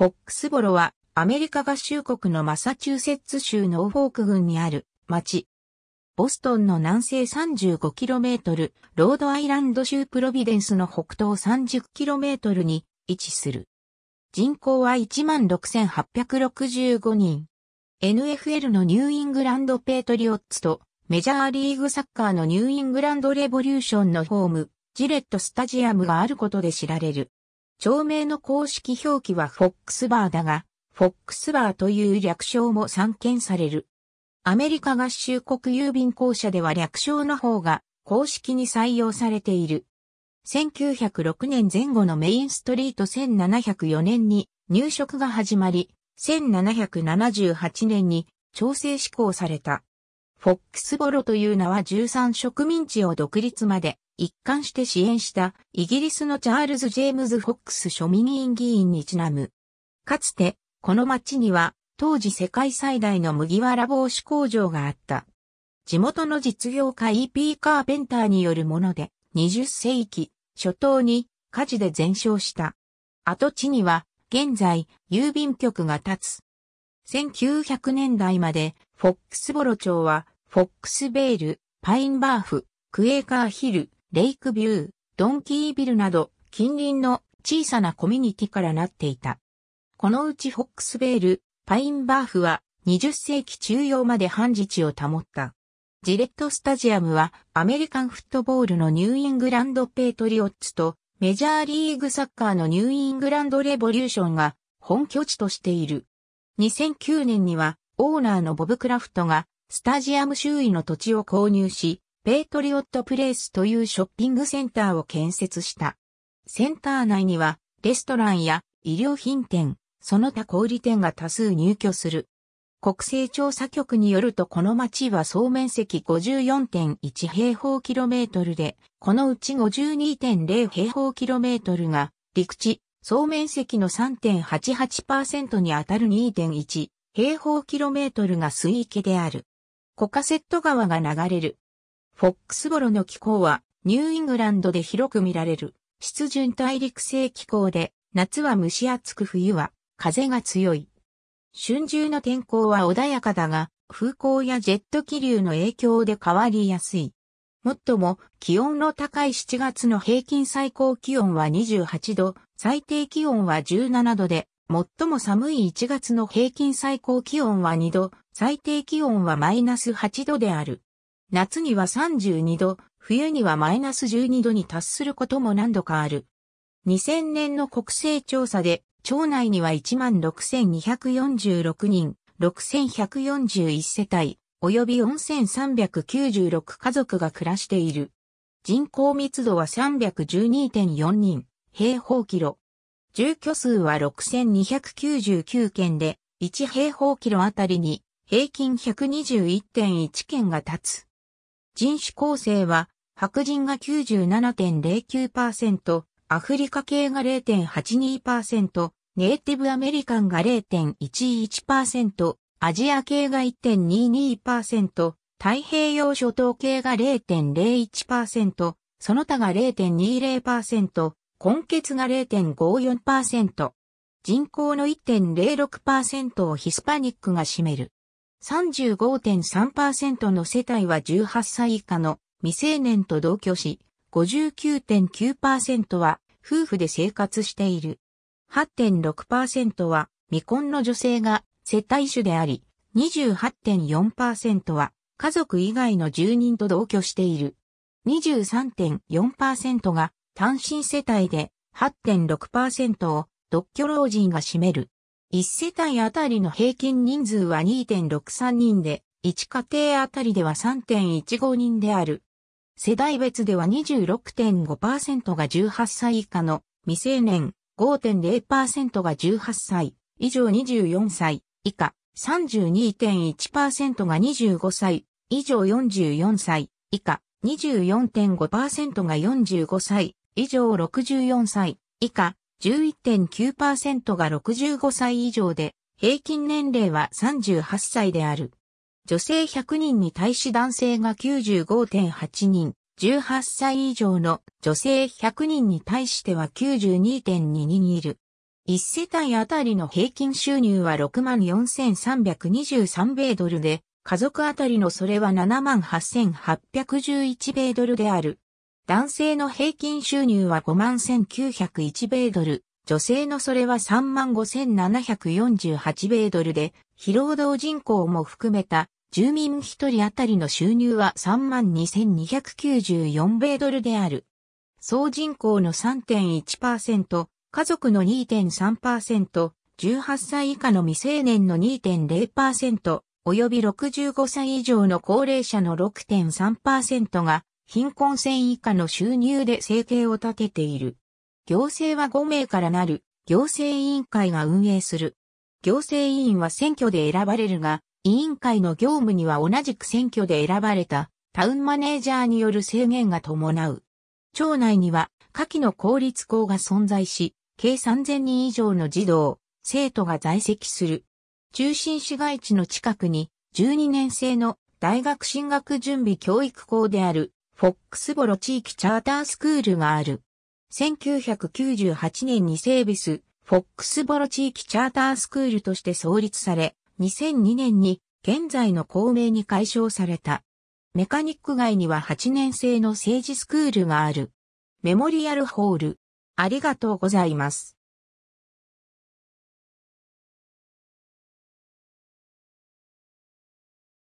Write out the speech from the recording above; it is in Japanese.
フォックスボロは、アメリカ合衆国のマサチューセッツ州ノーフォーク郡にある町。ボストンの南西 35km、ロードアイランド州プロビデンスの北東 30km に位置する。人口は16,865人。NFL のニューイングランドペイトリオッツとメジャーリーグサッカーのニューイングランドレボリューションのホーム、ジレットスタジアムがあることで知られる。町名の公式表記はフォックスバーだが、フォックスバーという略称も散見される。アメリカ合衆国郵便公社では略称の方が公式に採用されている。1906年前後のメインストリート1704年に入植が始まり、1778年に調整施行された。フォックスボロという名は13植民地を独立まで一貫して支援したイギリスのチャールズ・ジェームズ・フォックス庶民議員議員にちなむ。かつて、この町には当時世界最大の麦わら帽子工場があった。地元の実業家 E.P. カーペンターによるもので、20世紀初頭に火事で全焼した。跡地には現在郵便局が立つ。1900年代までフォックスボロ町はフォックスベール、パインバーフ、クエーカーヒル、レイクビュー、ドンキービルなど近隣の小さなコミュニティからなっていた。このうちホックスベール、パインバーフは20世紀中央まで半自治を保った。ジレットスタジアムはアメリカンフットボールのニューイングランドペイトリオッツとメジャーリーグサッカーのニューイングランドレボリューションが本拠地としている。2009年にはオーナーのボブクラフトがスタジアム周囲の土地を購入し、ペイトリオットプレイスというショッピングセンターを建設した。センター内には、レストランや医療品店、その他小売店が多数入居する。国勢調査局によるとこの町は総面積54.1平方キロメートルで、このうち52.0平方キロメートルが陸地、総面積の3.88%にあたる2.1平方キロメートルが水域である。コカセット川が流れるフォックスボロの気候は、ニューイングランドで広く見られる、湿潤大陸性気候で、夏は蒸し暑く冬は、風が強い。春秋の天候は穏やかだが、風向やジェット気流の影響で変わりやすい。もっとも、気温の高い7月の平均最高気温は28度、最低気温は17度で、最も寒い1月の平均最高気温は2度、最低気温はマイナス8度である。夏には32度、冬にはマイナス12度に達することも何度かある。2000年の国勢調査で、町内には16,246人、6,141世帯、及び4,396家族が暮らしている。人口密度は312.4人、平方キロ。住居数は6,299件で、1平方キロあたりに平均121.1件が立つ。人種構成は、白人が97.09%、アフリカ系が0.82%、ネイティブアメリカンが0.11%、アジア系が1.22%、太平洋諸島系が0.01%、その他が0.20%、根血が0.54%、人口の1.06%をヒスパニックが占める。35.3%の世帯は18歳以下の未成年と同居し、59.9%は夫婦で生活している。8.6%は未婚の女性が世帯主であり、28.4%は家族以外の住人と同居している。23.4%が単身世帯で8.6%を独居老人が占める。1世帯あたりの平均人数は2.63人で、1家庭あたりでは3.15人である。世代別では26.5%が18歳以下の未成年、5.0%が18歳、以上24歳、以下、32.1%が25歳、以上44歳、以下、24.5%が45歳、以上64歳、以下、11.9%が65歳以上で、平均年齢は38歳である。女性100人に対し男性が95.8人、18歳以上の女性100人に対しては92.2人いる。1世帯あたりの平均収入は64,323米ドルで、家族あたりのそれは78,811米ドルである。男性の平均収入は51,901米ドル、女性のそれは35,748米ドルで、非労働人口も含めた住民1人当たりの収入は32,294米ドルである。総人口の3.1%、家族の2.3%、18歳以下の未成年の2.0%、及び65歳以上の高齢者の6.3%が貧困線以下の収入で生計を立てている。行政は5名からなる行政委員会が運営する。行政委員は選挙で選ばれるが、委員会の業務には同じく選挙で選ばれたタウンマネージャーによる制限が伴う。町内には下記の公立校が存在し、計3000人以上の児童、生徒が在籍する。中心市街地の近くに12年生の大学進学準備教育校であるフォックスボロ地域チャータースクールがある。1998年にセービス、フォックスボロ地域チャータースクールとして創立され、2002年に現在の校名に解消された。メカニック街には8年生の政治スクールがある。メモリアルホール。ありがとうございます。